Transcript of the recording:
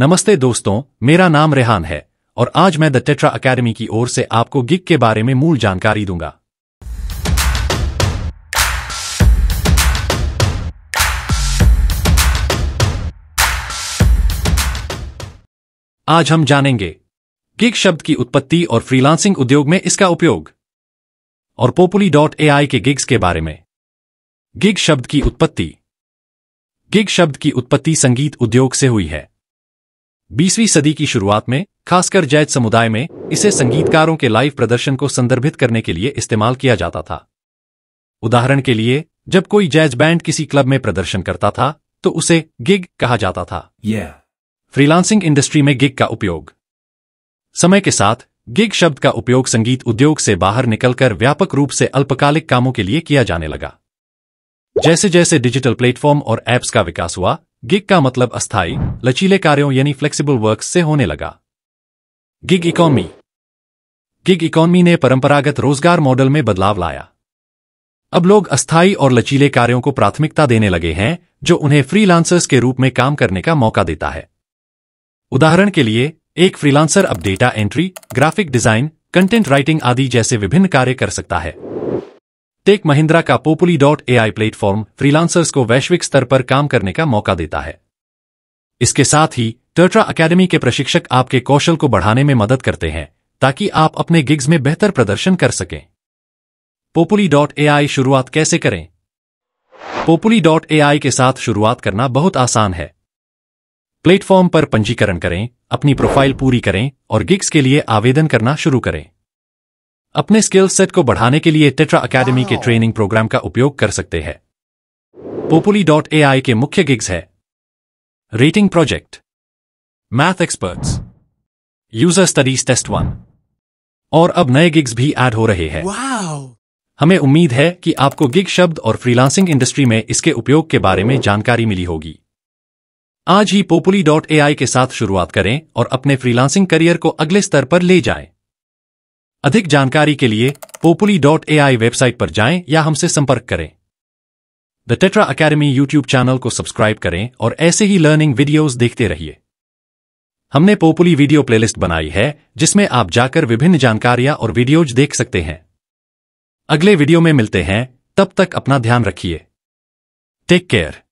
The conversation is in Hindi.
नमस्ते दोस्तों मेरा नाम रेहान है और आज मैं द टेट्रा अकेडमी की ओर से आपको गिग के बारे में मूल जानकारी दूंगा आज हम जानेंगे गिग शब्द की उत्पत्ति और फ्रीलांसिंग उद्योग में इसका उपयोग और पोपुली डॉट ए आई के गिग्स के बारे में गिग शब्द की उत्पत्ति गिग शब्द की उत्पत्ति संगीत उद्योग से हुई है बीसवीं सदी की शुरुआत में खासकर जैज समुदाय में इसे संगीतकारों के लाइव प्रदर्शन को संदर्भित करने के लिए इस्तेमाल किया जाता था उदाहरण के लिए जब कोई जैज बैंड किसी क्लब में प्रदर्शन करता था तो उसे गिग कहा जाता था yeah. फ्रीलांसिंग इंडस्ट्री में गिग का उपयोग समय के साथ गिग शब्द का उपयोग संगीत उद्योग से बाहर निकलकर व्यापक रूप से अल्पकालिक कामों के लिए किया जाने लगा जैसे जैसे डिजिटल प्लेटफॉर्म और एप्स का विकास हुआ गिग का मतलब अस्थाई लचीले कार्यों यानी फ्लेक्सिबल वर्क से होने लगा गिग इकोनॉमी गिग इकोनॉमी ने परंपरागत रोजगार मॉडल में बदलाव लाया अब लोग अस्थाई और लचीले कार्यों को प्राथमिकता देने लगे हैं जो उन्हें फ्रीलांसर्स के रूप में काम करने का मौका देता है उदाहरण के लिए एक फ्रीलांसर अब data entry graphic design content writing आदि जैसे विभिन्न कार्य कर सकता है टेक महिंद्रा का Populii dot A platform freelancers को वैश्विक स्तर पर काम करने का मौका देता है इसके साथ ही टर्ट्रा अकेडमी के प्रशिक्षक आपके कौशल को बढ़ाने में मदद करते हैं ताकि आप अपने गिग्स में बेहतर प्रदर्शन कर सकें पोपुली डॉट ए शुरुआत कैसे करें पोपुली डॉट ए के साथ शुरुआत करना बहुत आसान है प्लेटफॉर्म पर पंजीकरण करें अपनी प्रोफाइल पूरी करें और गिग्स के लिए आवेदन करना शुरू करें अपने स्किल सेट को बढ़ाने के लिए टेट्रा अकेडमी के ट्रेनिंग प्रोग्राम का उपयोग कर सकते हैं पोपुली डॉट ए आई के मुख्य गिग्स है rating project math experts user studies test one और अब नए गिग्स भी ऐड हो रहे हैं हमें उम्मीद है कि आपको गिग शब्द और फ्रीलांसिंग इंडस्ट्री में इसके उपयोग के बारे में जानकारी मिली होगी आज ही पोपुली डॉट ए आई के साथ शुरुआत करें और अपने फ्रीलांसिंग करियर को अगले स्तर पर ले जाएं। अधिक जानकारी के लिए पोपुली डॉट ए आई वेबसाइट पर जाएं या हमसे संपर्क करें the Tetra Academy YouTube channel को सब्सक्राइब करें और ऐसे ही लर्निंग वीडियोस देखते रहिए हमने पोपुली वीडियो प्लेलिस्ट बनाई है जिसमें आप जाकर विभिन्न जानकारियां और वीडियोज देख सकते हैं अगले वीडियो में मिलते हैं तब तक अपना ध्यान रखिए टेक केयर